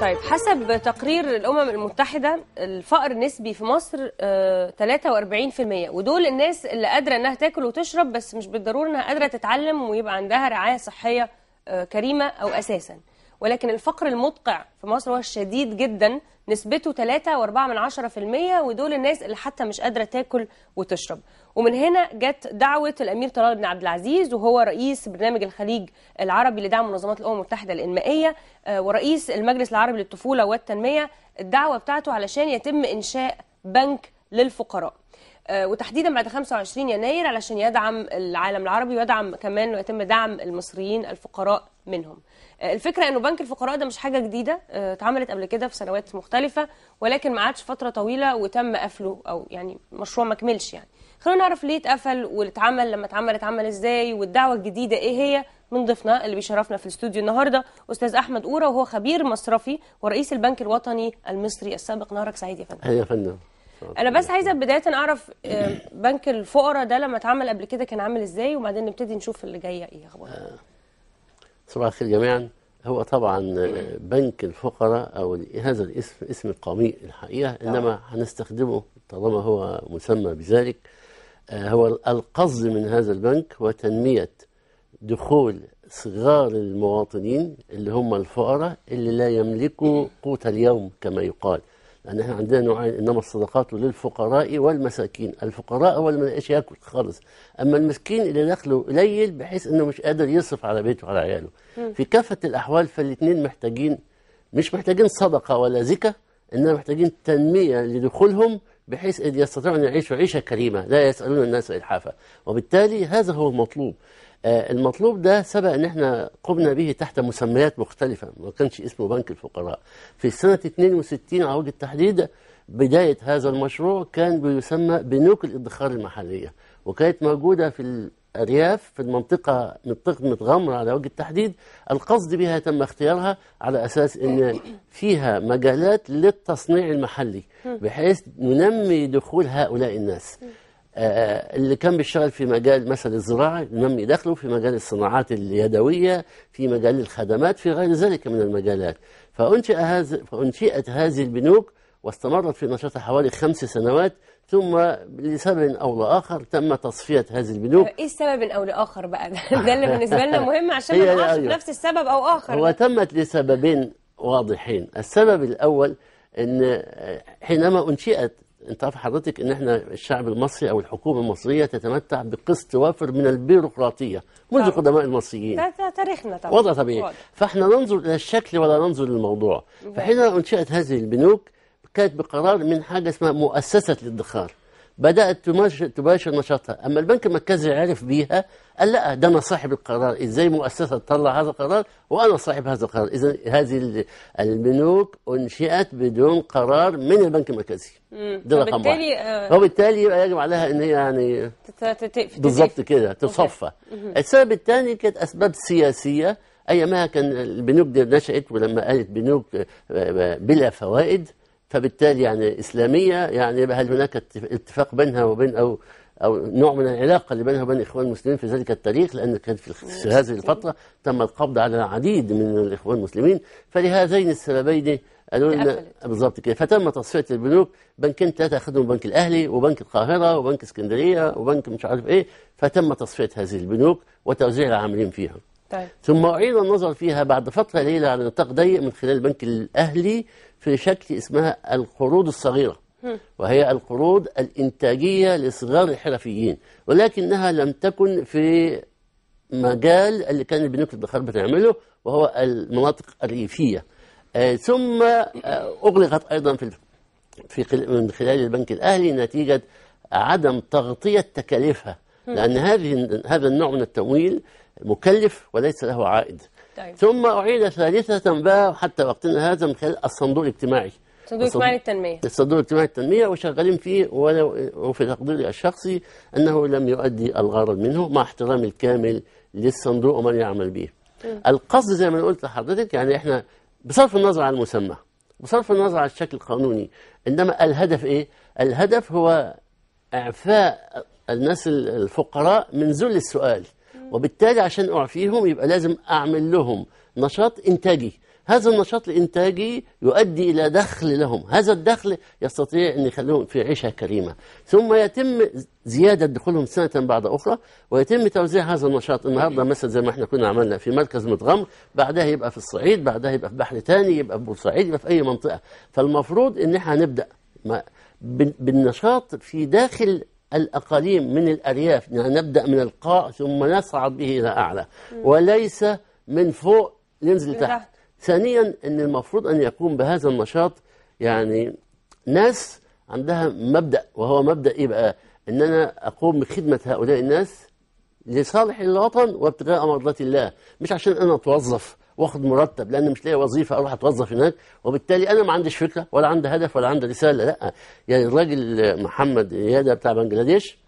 طيب حسب تقرير الامم المتحده الفقر النسبي في مصر 43% آه، ودول الناس اللي قادره انها تاكل وتشرب بس مش بالضروره انها قادره تتعلم ويبقى عندها رعايه صحيه آه، كريمه او اساسا ولكن الفقر المدقع في مصر هو شديد جدا نسبته 3.4% ودول الناس اللي حتى مش قادرة تاكل وتشرب ومن هنا جت دعوة الأمير طلال بن عبد العزيز وهو رئيس برنامج الخليج العربي لدعم منظمات الأمم المتحدة الإنمائية آه، ورئيس المجلس العربي للطفولة والتنمية الدعوة بتاعته علشان يتم إنشاء بنك للفقراء آه، وتحديدا بعد 25 يناير علشان يدعم العالم العربي ويدعم كمان ويتم دعم المصريين الفقراء منهم الفكره انه بنك الفقراء ده مش حاجه جديده آه، اتعملت قبل كده في سنوات مختلفه ولكن ما عادش فتره طويله وتم قفله او يعني مشروع ما كملش يعني خلونا نعرف ليه اتقفل واتعمل لما اتعمل اتعمل ازاي والدعوه الجديده ايه هي من ضيفنا اللي بيشرفنا في الاستوديو النهارده استاذ احمد اورا وهو خبير مصرفي ورئيس البنك الوطني المصري السابق نهارك سعيد يا فندم يا فندم انا بس عايزه بدايه اعرف آه، بنك الفقراء ده لما اتعمل قبل كده كان عامل ازاي وبعدين نبتدي نشوف اللي جايه ايه اخباره آه، صباح الخير جميعا هو طبعا آه، بنك الفقراء او هذا الاسم اسم قميء الحقيقه نعم. انما هنستخدمه طالما هو مسمى بذلك آه، هو القصد من هذا البنك هو تنميه دخول صغار المواطنين اللي هم الفقراء اللي لا يملكوا قوت اليوم كما يقال يعني احنا عندنا نوعين انما الصدقات للفقراء والمساكين الفقراء هو اللي ما لقاش ياكل خالص اما المسكين اللي دخله قليل بحيث انه مش قادر يصرف على بيته وعلى عياله مم. في كافه الاحوال فالاثنين محتاجين مش محتاجين صدقه ولا زكاه انما محتاجين تنميه لدخولهم بحيث أن يستطيعوا أن يعيشوا عيشة كريمة لا يسألون الناس إلحافا وبالتالي هذا هو المطلوب آه، المطلوب ده سبق ان احنا قمنا به تحت مسميات مختلفة ما كانش اسمه بنك الفقراء في سنة 62 على وجه التحديد بداية هذا المشروع كان بيسمى بنوك الادخار المحلية وكانت موجودة في الرياف في المنطقة متغمرة على وجه التحديد القصد بها تم اختيارها على أساس أن فيها مجالات للتصنيع المحلي بحيث ننمي دخول هؤلاء الناس آه، آه، اللي كان بيشتغل في مجال مثلا الزراعة ننمي دخله في مجال الصناعات اليدوية في مجال الخدمات في غير ذلك من المجالات فأنشئت هذه البنوك واستمرت في نشاطها حوالي خمس سنوات ثم لسبب او لاخر تم تصفيه هذه البنوك ايه السبب او لاخر بقى ده اللي بالنسبه لنا مهم عشان ما نعرفش أيوه. نفس السبب او اخر هو تمت لسببين واضحين السبب الاول ان حينما انشئت انت عارف حضرتك ان احنا الشعب المصري او الحكومه المصريه تتمتع بقسط وافر من البيروقراطيه منذ قدماء المصريين ده تاريخنا طبعا وضع طبيعي فاحنا ننظر الى الشكل ولا ننظر للموضوع فحينما انشئت هذه البنوك كانت بقرار من حاجة اسمها مؤسسة الادخار بدأت تباشر نشاطها أما البنك المركزي عرف بيها قال لا ده أنا صاحب القرار إزاي مؤسسة تطلع هذا القرار وأنا صاحب هذا القرار إذا هذه البنوك أنشئت بدون قرار من البنك المركزي ده رقم واحد وبالتالي يبقى آه، يجب عليها إن هي يعني بالظبط كده تصفى السبب الثاني كانت أسباب سياسية أيامها كان البنوك دي نشأت ولما قالت بنوك آه، آه، بلا فوائد فبالتالي يعني إسلامية يعني هل هناك اتفاق بينها وبين أو أو نوع من العلاقة اللي بينها وبين الإخوان المسلمين في ذلك التاريخ لأن كان في هذه الفترة تم القبض على العديد من الإخوان المسلمين فلهذين السببين قالوا لنا بالظبط كده فتم تصفيه البنوك بنكين ثلاثه اخذهم بنك الاهلي وبنك القاهره وبنك اسكندريه وبنك مش عارف ايه فتم تصفيه هذه البنوك وتوزيع العاملين فيها طيب. ثم أعيد النظر فيها بعد فترة قليلة على نطاق ضيق من خلال البنك الأهلي في شكل اسمها القروض الصغيرة وهي القروض الإنتاجية لصغار الحرفيين ولكنها لم تكن في مجال اللي كان البنوك الادخار بتعمله وهو المناطق الريفية آه، ثم آه، أغلقت أيضا في في من خلال البنك الأهلي نتيجة عدم تغطية تكاليفها لأن هذه هذا النوع من التمويل مكلف وليس له عائد طيب. ثم أعيد ثالثة بقى حتى وقتنا هذا من خلال الصندوق الاجتماعي صندوق اجتماعي للتنمية الصندوق الاجتماعي للتنمية وشغالين فيه وفي تقديري الشخصي أنه لم يؤدي الغرض منه مع احترامي الكامل للصندوق ومن يعمل به م. القصد زي ما قلت لحضرتك يعني احنا بصرف النظر عن المسمى بصرف النظر عن الشكل القانوني إنما الهدف إيه؟ الهدف هو إعفاء الناس الفقراء من ذل السؤال وبالتالي عشان أعفيهم يبقى لازم أعمل لهم نشاط إنتاجي هذا النشاط الإنتاجي يؤدي إلى دخل لهم هذا الدخل يستطيع أن يخليهم في عيشة كريمة ثم يتم زيادة دخولهم سنة بعد أخرى ويتم توزيع هذا النشاط النهاردة أيوه. مثلا زي ما احنا كنا عملنا في مركز متغمر بعدها يبقى في الصعيد بعدها يبقى في بحر تاني يبقى في بورسعيد يبقى في أي منطقة فالمفروض أن احنا هنبدأ بالنشاط في داخل الأقاليم من الأرياف يعني نبدأ من القاع ثم نصعد به إلى أعلى وليس من فوق ننزل تحت ثانيا أن المفروض أن يقوم بهذا النشاط يعني ناس عندها مبدأ وهو مبدأ إيه بقى أن أنا أقوم بخدمة هؤلاء الناس لصالح الوطن وابتغاء مرضات الله مش عشان أنا أتوظف واخد مرتب لان مش لاقي وظيفه اروح اتوظف هناك وبالتالي انا ما عنديش فكره ولا عندي هدف ولا عندي رساله لا يعني الراجل محمد اياده بتاع بنجلاديش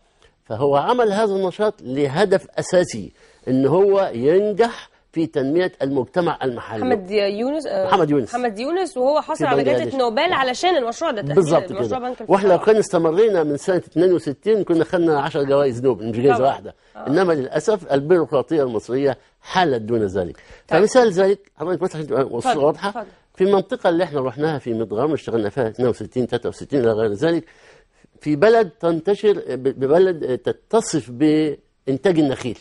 فهو عمل هذا النشاط لهدف اساسي ان هو ينجح في تنميه المجتمع المحلي محمد يونس آه، محمد يونس محمد يونس وهو حصل على جائزه نوبل آه. علشان المشروع ده بالظبط كده واحنا لو كان استمرينا من سنه 62 كنا خدنا 10 جوائز نوبل مش جائزه واحده آه. انما للاسف البيروقراطيه المصريه حالت دون ذلك طيب. فمثال ذلك حضرتك بس عشان تبقى واضحه في المنطقه اللي احنا رحناها في مدغام اشتغلنا فيها 62 63 الى غير ذلك في بلد تنتشر ببلد تتصف بانتاج النخيل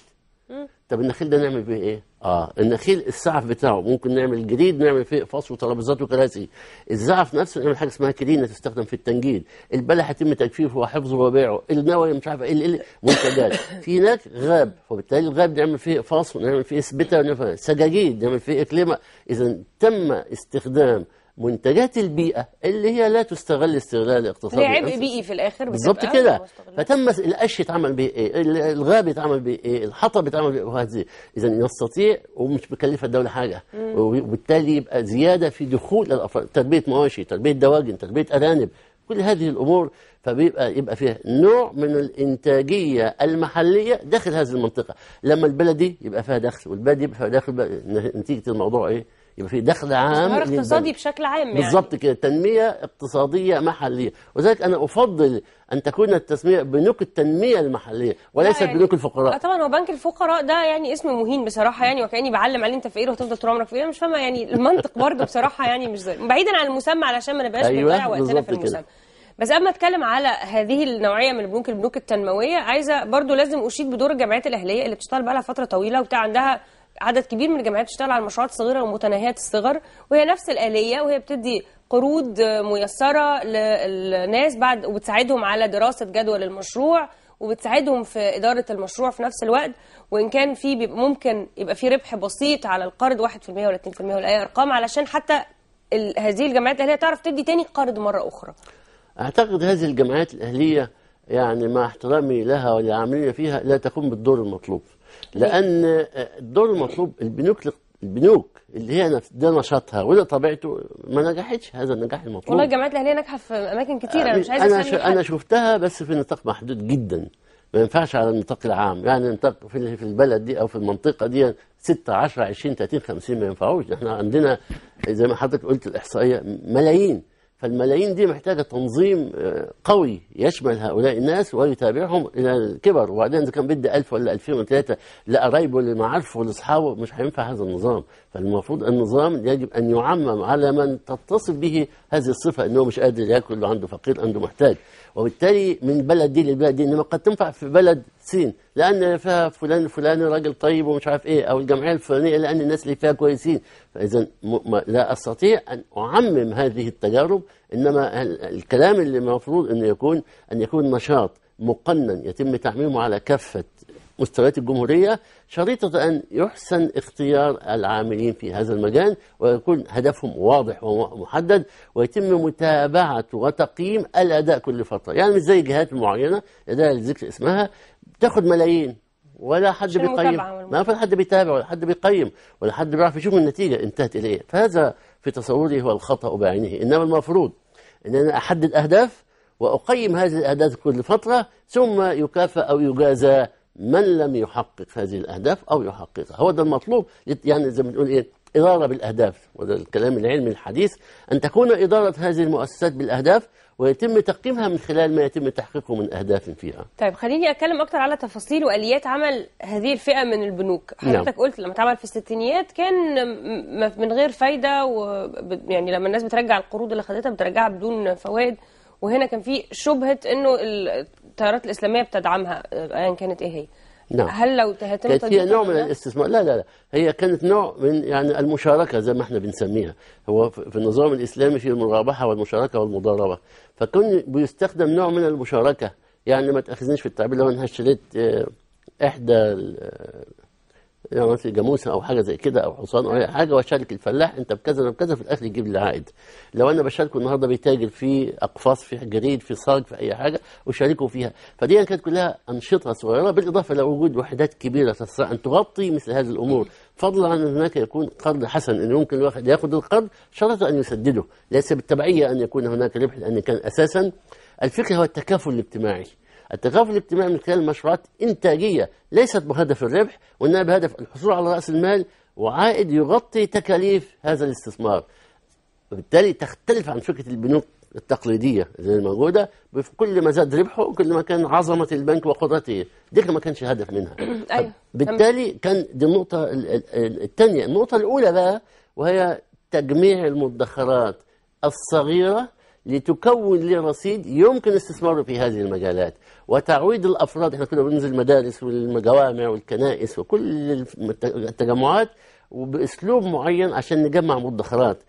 طب النخيل ده نعمل بيه ايه؟ اه النخيل السعف بتاعه ممكن نعمل جديد نعمل فيه فص وترابيزات وكراسي الزعف نفسه نعمل حاجه اسمها كرينه تستخدم في التنجيل. البلح يتم تجفيفه وحفظه وبيعه النوى مش عارف ايه منتجات في هناك غاب فبالتالي الغاب نعمل فيه اقفاص ونعمل فيه سبته ونعمل فيه سجاجيد نعمل فيه اكليمه اذا تم استخدام منتجات البيئة اللي هي لا تستغل استغلال اقتصادي عبء بيئي في الآخر بالظبط كده فتم القش يتعمل بيه إيه الغاب يتعمل بيه إيه الحطب يتعمل بيه ايه؟ إذا يستطيع ومش بيكلفها الدولة حاجة مم. وبالتالي يبقى زيادة في دخول الأفراد تربية مواشي تربية دواجن تربية أرانب كل هذه الأمور فبيبقى يبقى فيها نوع من الإنتاجية المحلية داخل هذه المنطقة لما البلدي يبقى فيها دخل والبلدي يبقى فيها دخل نتيجة الموضوع إيه يبقى في دخل عام اقتصادي بشكل عام يعني. بالظبط كده تنمية اقتصادية محلية وذلك أنا أفضل أن تكون التسمية بنوك التنمية المحلية وليس يعني بنوك الفقراء آه طبعا هو بنك الفقراء ده يعني اسم مهين بصراحة يعني وكأني بعلم عليه أنت فقير إيه وهتفضل طول عمرك فقير إيه. مش فاهمة يعني المنطق برضه بصراحة يعني مش زي بعيدا عن المسمى علشان ما نبقاش أيوة بنضيع وقتنا في المسمى كده. بس قبل ما اتكلم على هذه النوعيه من البنوك البنوك التنمويه عايزه برضو لازم اشيد بدور الجمعيات الاهليه اللي بتشتغل بقى لها فتره طويله وبتاع عندها عدد كبير من الجامعات بتشتغل على المشروعات الصغيره ومتناهيه الصغر وهي نفس الاليه وهي بتدي قروض ميسره للناس بعد وبتساعدهم على دراسه جدول المشروع وبتساعدهم في إدارة المشروع في نفس الوقت وإن كان في ممكن يبقى في ربح بسيط على القرض 1% ولا 2% ولا أي أرقام علشان حتى هذه الجامعات الأهلية تعرف تدي تاني قرض مرة أخرى أعتقد هذه الجامعات الأهلية يعني مع احترامي لها ولعاملين فيها لا تقوم بالدور المطلوب لان الدور المطلوب البنوك البنوك اللي هي ده نشاطها وده طبيعته ما نجحتش هذا النجاح المطلوب والله الجامعات الاهليه ناجحه في اماكن كتيره مش عايز انا شو انا شفتها بس في نطاق محدود جدا ما ينفعش على النطاق العام يعني نطاق في في البلد دي او في المنطقه دي 6 10 20 30 50 ما ينفعوش احنا عندنا زي ما حضرتك قلت الاحصائيه ملايين فالملايين دي محتاجة تنظيم آه، قوي يشمل هؤلاء الناس ويتابعهم إلى الكبر وبعدين إذا كان بدي ألف ولا ألفين 3000 لقرايبه لمعارفه لأصحابه مش هينفع هذا النظام فالمفروض النظام يجب أن يعمم على من تتصف به هذه الصفة أنه مش قادر يأكل عنده فقير عنده محتاج وبالتالي من بلد دي لبلد دي إنما قد تنفع في بلد سين لأن فيها فلان الفلاني راجل طيب ومش عارف إيه أو الجمعية الفلانية لأن الناس اللي فيها كويسين فإذا لا أستطيع أن أعمم هذه التجارب إنما الكلام اللي المفروض انه يكون أن يكون نشاط مقنن يتم تعميمه على كافة مستويات الجمهورية شريطة أن يحسن اختيار العاملين في هذا المجال ويكون هدفهم واضح ومحدد ويتم متابعة وتقييم الأداء كل فترة يعني مش زي جهات معينة إذا ذكر اسمها تاخد ملايين ولا حد بيقيم ما في حد بيتابع ولا حد بيقيم ولا حد بيعرف يشوف النتيجة انتهت إليه فهذا في تصوري هو الخطأ بعينه إنما المفروض إن أنا أحدد أهداف وأقيم هذه الأهداف كل فترة ثم يكافأ أو يجازى من لم يحقق هذه الأهداف أو يحققها هو ده المطلوب يعني زي ما بنقول إيه إدارة بالأهداف وده الكلام العلمي الحديث أن تكون إدارة هذه المؤسسات بالأهداف ويتم تقييمها من خلال ما يتم تحقيقه من أهداف فيها طيب خليني أتكلم أكتر على تفاصيل وآليات عمل هذه الفئة من البنوك نعم. حضرتك نعم. قلت لما اتعمل في الستينيات كان من غير فايدة و يعني لما الناس بترجع القروض اللي خدتها بترجعها بدون فوائد وهنا كان في شبهه انه التيارات الاسلاميه بتدعمها ايا كانت ايه هي نعم هل لو تهتم كانت هي نوع من الاستثمار لا لا لا هي كانت نوع من يعني المشاركة زي ما احنا بنسميها هو في النظام الإسلامي في المرابحة والمشاركة والمضاربة فكان بيستخدم نوع من المشاركة يعني ما تأخذنيش في التعبير لو أنا هشتريت آه، إحدى يعني مثل جاموسه او حاجه زي كده او حصان او اي حاجه واشارك الفلاح انت بكذا انا بكذا في الاخر يجيب لي عائد. لو انا بشاركه النهارده بيتاجر في اقفاص في جريد في صاج في اي حاجه وشاركه فيها، فدي يعني كانت كلها انشطه صغيره بالاضافه الى وجود وحدات كبيره تستطيع ان تغطي مثل هذه الامور، فضلا عن ان هناك يكون قرض حسن ان يمكن الواحد ياخذ القرض شرط ان يسدده، ليس بالتبعيه ان يكون هناك ربح لان كان اساسا الفكره هو التكافل الاجتماعي. التكافل الاجتماعي من خلال مشروعات انتاجيه ليست بهدف الربح وانما بهدف الحصول على راس المال وعائد يغطي تكاليف هذا الاستثمار وبالتالي تختلف عن فكره البنوك التقليديه اللي الموجوده كل ما زاد ربحه كل ما كان عظمه البنك وقدرته دي ما كانش هدف منها أيوة، بالتالي كان دي النقطه الثانيه النقطه الاولى بقى وهي تجميع المدخرات الصغيره لتكون لي رصيد يمكن استثماره في هذه المجالات وتعويض الافراد احنا كنا بننزل المدارس والجوامع والكنائس وكل التجمعات وباسلوب معين عشان نجمع مدخرات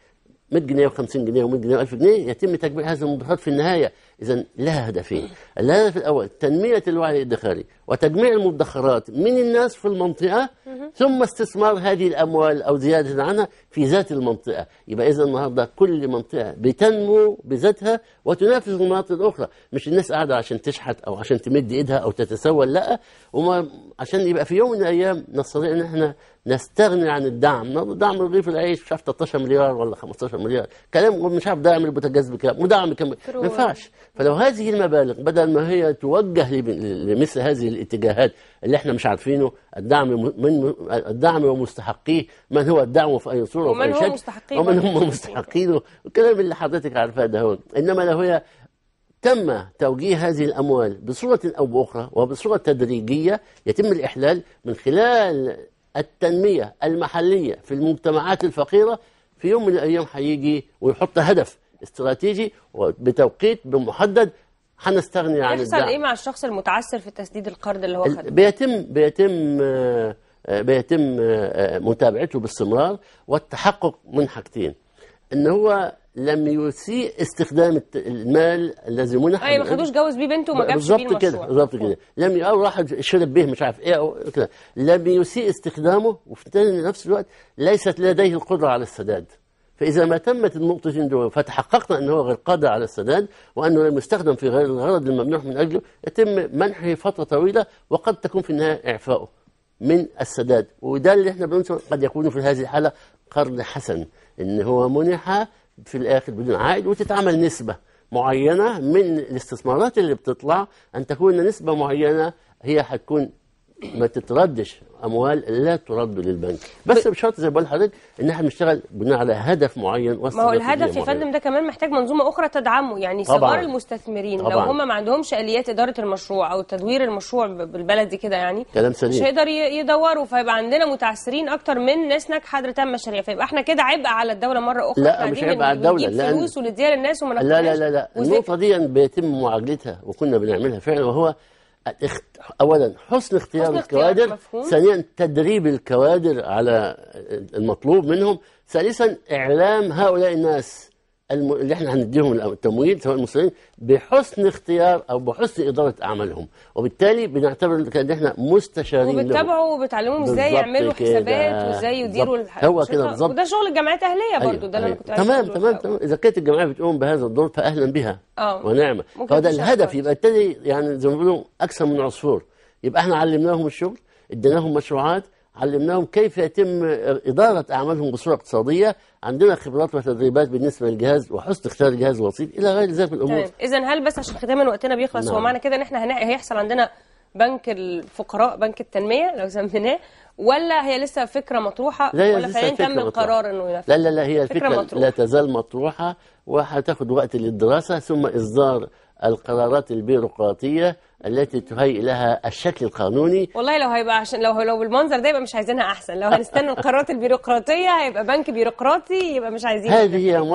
100 جنيه و50 جنيه و100 جنيه و1000 جنيه يتم تجميع هذه المدخرات في النهايه إذا لها هدفين الهدف الأول تنمية الوعي الادخاري وتجميع المدخرات من الناس في المنطقة ثم استثمار هذه الأموال أو زيادة عنها في ذات المنطقة يبقى إذا النهاردة كل منطقة بتنمو بذاتها وتنافس المناطق الأخرى مش الناس قاعدة عشان تشحت أو عشان تمد إيدها أو تتسول لا وما عشان يبقى في يوم من الأيام نستطيع إن إحنا نستغني عن الدعم دعم رغيف العيش مش عارف 13 مليار ولا 15 مليار كلام مش عارف دعم البوتاجاز بكام ودعم كام ما ينفعش فلو هذه المبالغ بدل ما هي توجه لمثل هذه الاتجاهات اللي احنا مش عارفينه الدعم من الدعم ومستحقيه من هو الدعم في اي صوره وفي اي شكل ومن هم مستحقينه الكلام اللي حضرتك عارفاه ده هون انما لو هي تم توجيه هذه الاموال بصوره او باخرى وبصوره تدريجيه يتم الاحلال من خلال التنميه المحليه في المجتمعات الفقيره في يوم من الايام هيجي ويحط هدف استراتيجي بتوقيت بمحدد هنستغني عن الدعم يحصل ايه مع الشخص المتعثر في تسديد القرض اللي هو خده بيتم بيتم آه، آه، بيتم آه، متابعته باستمرار والتحقق من حاجتين ان هو لم يسيء استخدام المال الذي منح اي أيوة، ما خدوش جوز بيه بنته وما جابش بيه كده بالظبط كده لم او راح شرب بيه مش عارف ايه او كده لم يسيء استخدامه وفي نفس الوقت ليست لديه القدره على السداد فإذا ما تمت النقطة دول فتحققنا أنه غير قادر على السداد وأنه لم يستخدم في غير الغرض الممنوح من أجله يتم منحه فترة طويلة وقد تكون في النهاية إعفائه من السداد وده اللي احنا بنقول قد يكون في هذه الحالة قرض حسن ان هو منح في الاخر بدون عائد وتتعمل نسبه معينه من الاستثمارات اللي بتطلع ان تكون نسبه معينه هي هتكون ما تتردش اموال لا ترد للبنك بس بشرط زي ما بقول لحضرتك ان احنا بنشتغل بناء على هدف معين ما هو الهدف يا فندم ده كمان محتاج منظومه اخرى تدعمه يعني صغار المستثمرين طبعاً. لو هم ما عندهمش اليات اداره المشروع او تدوير المشروع بالبلدي كده يعني كلام سليم مش هيقدر يدوروا فيبقى عندنا متعثرين اكتر من ناس ناجحه تعمل مشاريع فيبقى احنا كده عبء على الدوله مره اخرى لا مش عبء على الدوله لا فلوس ونديها للناس وما لا لا لا لا النقطه دي بيتم معالجتها وكنا بنعملها فعلا وهو اولا حسن اختيار حسن الكوادر مفهوم. ثانيا تدريب الكوادر على المطلوب منهم ثالثا اعلام هؤلاء الناس الم... اللي احنا هنديهم التمويل سواء المسلمين بحسن اختيار او بحسن اداره اعمالهم وبالتالي بنعتبر ان احنا مستشارين وبتتابعوا وبتعلموهم ازاي يعملوا حسابات وازاي يديروا الح... هو كده بالظبط وده شغل الجامعات الاهليه أيوة، برضو أيوة. ده اللي انا كنت تمام تمام تمام اذا كانت الجمعيه بتقوم بهذا الدور فاهلا بها اه ونعمه فده الهدف يبقى بالتالي يعني زي ما بيقولوا اكثر من عصفور يبقى احنا علمناهم الشغل اديناهم مشروعات علمناهم كيف يتم إدارة أعمالهم بصورة اقتصادية عندنا خبرات وتدريبات بالنسبة للجهاز وحسن اختيار الجهاز الوسيط إلى غير ذلك من الأمور طيب، إذا هل بس عشان ختاما وقتنا بيخلص هو نعم. معنى كده إن إحنا هيحصل عندنا بنك الفقراء بنك التنمية لو سميناه ولا هي لسه فكرة مطروحة لا ولا فعليا تم القرار إنه ينفذ لا لا لا هي الفكرة لا تزال مطروحة وهتاخد وقت للدراسة ثم إصدار القرارات البيروقراطيه التي تهيئ لها الشكل القانوني والله لو هيبقى عشان لو لو بالمنظر ده يبقى مش عايزينها احسن لو هنستنى القرارات البيروقراطيه هيبقى بنك بيروقراطي يبقى مش عايزين هذه هي